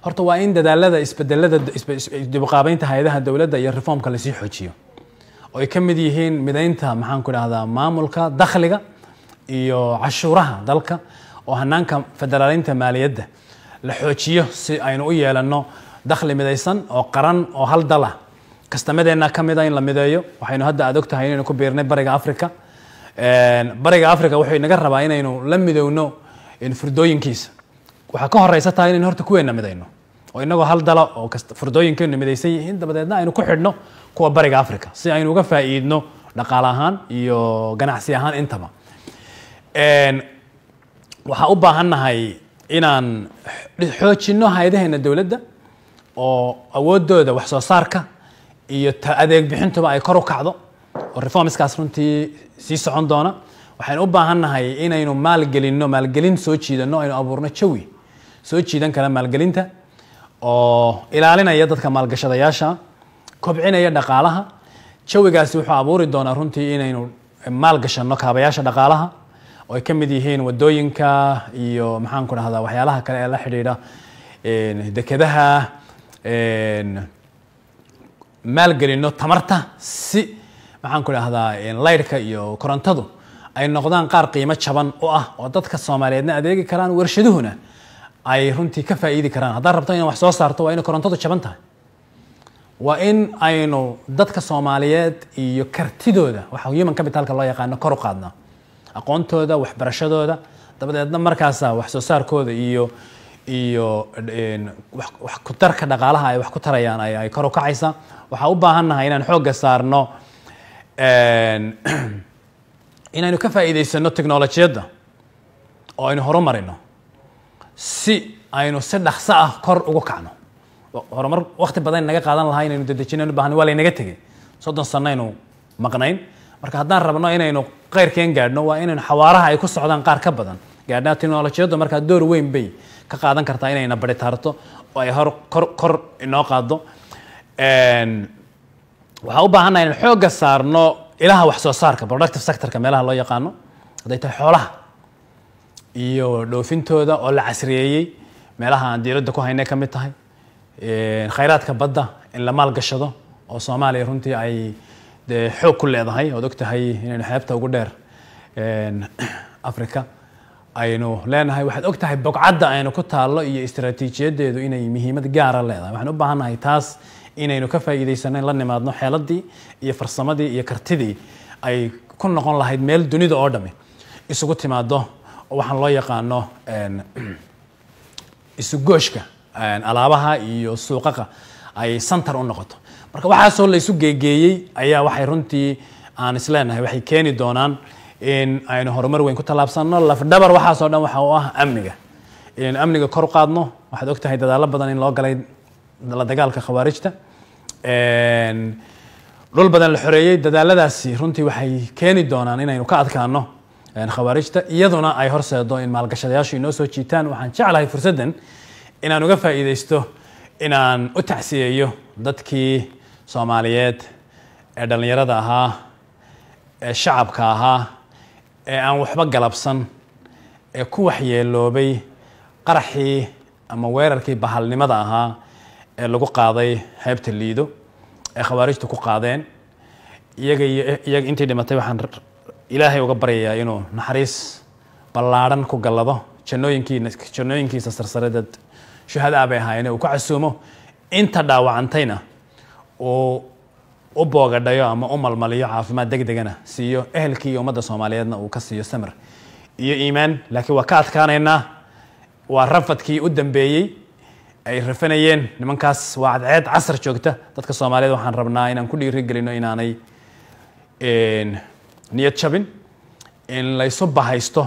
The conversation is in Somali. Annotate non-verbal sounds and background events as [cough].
horta waa in dadaalada isbedelada dibqaabeynta hay-adaha dowladda iyo reformka lasii xoojiyo oo ay ka mid yihiin midaynta maxaanku idhahdaa maamulka dakhliga iyo cashuuraha dalka oo hanaanka federaalinta maaliyadda la xoojiyo si aynu u yeelanno dakhli midaysan oo qaran oo hal dal ah kastamadeenna ka mid a ah in la mideeyo waxaynu hadda aad ogtahay inaynu ku biirnay bariga africa bariga africa wuxuu inaga rabaa inaynu la midowno furdooyinkiisa waxaa ka horeysa tahay inayn horta kuweenna midayno oo inagoo hal dala oo fardooyinkeenu midaysan yihiin dabadeedna aynu ku xidhno kuwa bariga africa si aynu uga faa'iidno dhaqaale ahaan iyo ganacsi ahaan intaba waxaa u baahannahay inaan xoojinno hay-adaheenna dowladda oo awoodooda wax soo saarka iyo adeeg bixintuba ay kor u kacdo oo reformskaas runtii sii socon doona waxaynu u baahannahay inaynu maalgelinno maalgelin soo jiidanno aynu abuurno jawi soo jiidan kara maalgelinta oo ilaalinaya dadka maalgashadayaasha kobcinaya dhaqaalaha jawigaasi wuxuu abuuri doonaa runtii inaynu maalgashano kaabayaasha dhaqaalaha oo ay ka mid yihiin wadooyinka iyo maxaanku dhahdaa waxyaalaha kale ee la xidhiidha dekedaha maalgelino tamarta si maxaanku dhahdaa laydhka iyo korontadu ay noqdaan qaar qiimo jaban u ah oo dadka soomaaliyeedna adeegi karaan warshaduhuna ay runtii ka faa'iidi karaan haddaad rabto inaan wax soo saarto waa inay korontadu jaban tahay waa in aynu dadka soomaaliyeed iyo kartidooda waxa human capitalka loo yaqaano kor u qaadnaa aqoontooda waxbarashadooda dabadeedna markaasa wax soo saarkooda iyo iyo wax ku dhaqaalaha ay wax ku tarayaan ay kor u kacaysaa waxaa u baahannahay inaan xoogga saarno [clears throat] inaynu ka faa'iidaysano technolojiyadda oo aynu horumarino si aynu si dhakso ah kor ugu kacno horumar wakti badan naga qaadan lahaa inaynu dedejina ubahana waa laynaga tegay soddon sano maqnayn marka haddaan rabno inaynu keyrkeen gaadhno waa inaynu xawaaraha ay ku socdaan qaar ka badan gaadhnaa teknolojiyaddu markaa door weyn bay ka qaadan kartaa inayna bari oo ay hor kor kor inoo qaado waxaa u baahannaha inaynu xoogga saarno ilaha wax soo saarka productive sectorka meelaha loo yaqaano hadday tahay xoolaha iyo dhoofintooda oo la casriyeeyey meelaha aan diiradda ku haynay ka mid tahay khayraadka badda in la maalgashado oo soomaaliya runtii ay dee xoog ku leedahay ood ogtahay inaynu xeebta ugu dheer africa aynu leenahay waxaad og tahay bogcadda aynu ku taallo iyo istaraatiijiyadeedu inay muhiimad gaara ah leedahay waxaan u baahannahay taas inaynu ka faaiidaysano in la nimaadno xeeladii iyo farsamadii iyo kartidii ay ku noqon lahayd meel dunida oo dhammi isugu timaado waxaan loo yaqaano isugooshka alaabaha iyo suuqaqa ay center u noqoto marka waxaasoo la isu geegeeyey ayaa waxay runtii aan isleenahay waxay keeni doonaan in aynu horumar weyn ku tallaabsanno lafdhabar waxaasoo dhan waxa u ah amniga inaynu amniga kor u qaadno waxaad ogtahay dadaalo badan in loo galay la dagaalka khawaarijta dhul badan la xoreeyey dadaaladaasi runtii waxay keeni doonaan inaynu ka adkaano khawaarijta iyaduna ay horseedo in maalgashadayaashu inoo soo jiitaan waxaan jeclahay fursaddan inaan uga faa'iidaysto inaan u tacsiyeeyo dadkii soomaaliyeed ee dhallinyarada ahaa ee shacabka ahaa ee aan waxba galabsan ee ku waxyeeloobay qaraxii ama weerarkii bahalnimada ahaa ee lagu qaaday heybta liido ee khawaarijtu ku qaadeen iyaga iyo iyaga intii dhimatay waxaan ilaahay uga baryayaa inuu naxariis ballaadhan ku gallado jannooyinkiisa sarsaredeed shuhadaa bay ahaayeen uu ka casuumo inta dhaawacantayna uu u boogadhayo ama u malmaliyo caafimaad deg degana siiyo ehelkii ummadda soomaaliyeedna uu ka siiyo samir iyo iimaan laakiin waa ka adkaanaynaa waa rafadkii u dambeeyey ay rafanayeen nimankaas waa cadceed casar joogta dadka soomaaliyeed waxaan rabnaa inaan ku dhiirigelino inaanay niyad jabin in laysu bahaysto